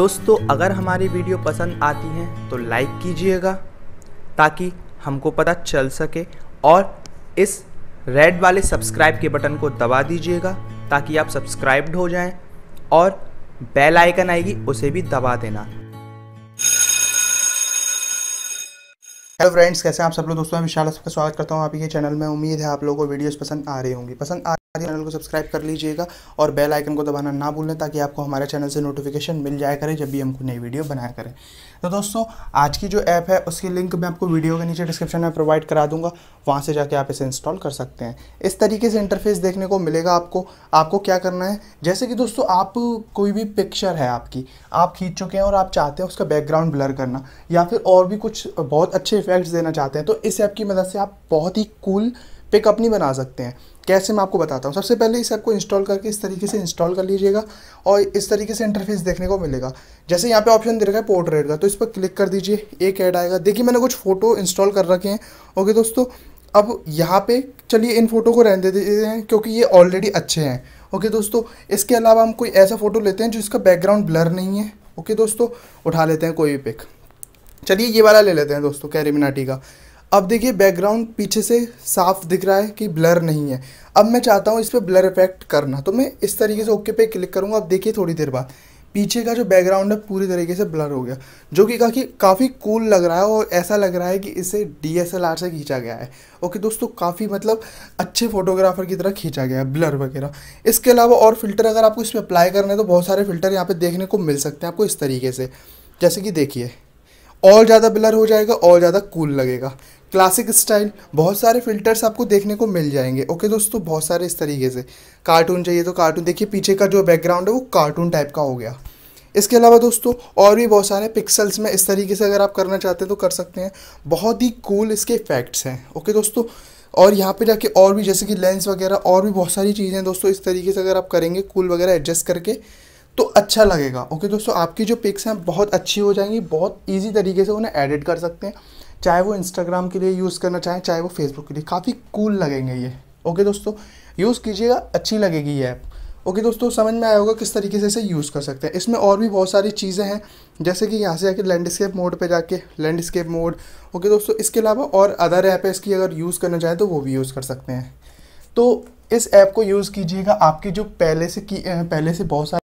दोस्तों अगर हमारी वीडियो पसंद आती है तो लाइक कीजिएगा ताकि हमको पता चल सके और इस रेड वाले सब्सक्राइब के बटन को दबा दीजिएगा ताकि आप सब्सक्राइब्ड हो जाएं और बेल आइकन आएगी उसे भी दबा देना हेलो फ्रेंड्स कैसे हैं आप सब लोग दोस्तों मैं विशाल सबका स्वागत करता हूं आपके चैनल में उम्मीद है आप लोगों को वीडियोस पसंद आ रही होंगी पसंद आ चैनल को सब्सक्राइब कर लीजिएगा और बेल आइकन को दबाना ना भूलें ताकि आपको हमारे चैनल से नोटिफिकेशन मिल जाया करें जब भी हमको नई वीडियो बनाया करें तो दोस्तों आज की जो ऐप है उसकी लिंक मैं आपको वीडियो के नीचे डिस्क्रिप्शन में प्रोवाइड करा दूंगा वहाँ से जाके आप इसे इंस्टॉल कर सकते हैं इस तरीके से इंटरफेस देखने को मिलेगा आपको आपको क्या करना है जैसे कि दोस्तों आप कोई भी पिक्चर है आपकी आप खींच चुके हैं और आप चाहते हैं उसका बैकग्राउंड ब्लर करना या फिर और भी कुछ बहुत अच्छे इफेक्ट्स देना चाहते हैं तो इस ऐप की मदद से आप बहुत ही कूल cool पिकअप नहीं बना सकते हैं कैसे मैं आपको बताता हूँ सबसे पहले इस ऐप को इंस्टॉल करके इस तरीके से इंस्टॉल कर लीजिएगा और इस तरीके से इंटरफेस देखने को मिलेगा जैसे यहाँ पे ऑप्शन दे रखा है पोर्ट्रेट का तो इस पर क्लिक कर दीजिए एक ऐड आएगा देखिए मैंने कुछ फ़ोटो इंस्टॉल कर रखे हैं ओके दोस्तों अब यहाँ पे चलिए इन फ़ोटो को रहने देते हैं क्योंकि ये ऑलरेडी अच्छे हैं ओके दोस्तों इसके अलावा हम कोई ऐसा फ़ोटो लेते हैं जिसका बैकग्राउंड ब्लर नहीं है ओके दोस्तों उठा लेते हैं कोई भी पिक चलिए ये वाला ले लेते हैं दोस्तों कैरिमिनाटी का अब देखिए बैकग्राउंड पीछे से साफ दिख रहा है कि ब्लर नहीं है अब मैं चाहता हूँ इस पर ब्लर इफेक्ट करना तो मैं इस तरीके से ओके पे क्लिक करूँगा अब देखिए थोड़ी देर बाद पीछे का जो बैकग्राउंड है पूरी तरीके से ब्लर हो गया जो कि काफ़ी काफ़ी कूल लग रहा है और ऐसा लग रहा है कि इसे डी से खींचा गया है ओके दोस्तों काफ़ी मतलब अच्छे फोटोग्राफर की तरह खींचा गया है ब्लर वगैरह इसके अलावा और फिल्टर अगर आपको इसमें अप्लाई करना है तो बहुत सारे फिल्टर यहाँ पर देखने को मिल सकते हैं आपको इस तरीके से जैसे कि देखिए और ज़्यादा ब्लर हो जाएगा और ज़्यादा कूल लगेगा क्लासिक स्टाइल बहुत सारे फिल्टर्स आपको देखने को मिल जाएंगे ओके दोस्तों बहुत सारे इस तरीके से कार्टून चाहिए तो कार्टून देखिए पीछे का जो बैकग्राउंड है वो कार्टून टाइप का हो गया इसके अलावा दोस्तों और भी बहुत सारे पिक्सल्स में इस तरीके से अगर आप करना चाहते हैं तो कर सकते हैं बहुत ही कूल इसके इफेक्ट्स हैं ओके दोस्तों और यहाँ पे जाके और भी जैसे कि लेंस वगैरह और भी बहुत सारी चीज़ें दोस्तों इस तरीके से अगर आप करेंगे कूल वगैरह एडजस्ट करके तो अच्छा लगेगा ओके दोस्तों आपकी जो पिक्स हैं बहुत अच्छी हो जाएंगी बहुत ईजी तरीके से उन्हें एडिट कर सकते हैं चाहे वो इंस्टाग्राम के लिए यूज़ करना चाहें चाहे वो फेसबुक के लिए काफ़ी कूल लगेंगे ये ओके दोस्तों यूज़ कीजिएगा अच्छी लगेगी ये ऐप ओके दोस्तों समझ में आया होगा किस तरीके से इसे यूज़ कर सकते हैं इसमें और भी बहुत सारी चीज़ें हैं जैसे कि यहाँ से जाके लैंडस्केप मोड पे जाके लैंडस्केप मोड ओके दोस्तों इसके अलावा और अदर ऐप है इसकी अगर यूज़ करना चाहें तो वो भी यूज़ कर सकते हैं तो इस ऐप को यूज़ कीजिएगा आपके जो पहले से की पहले से बहुत सारे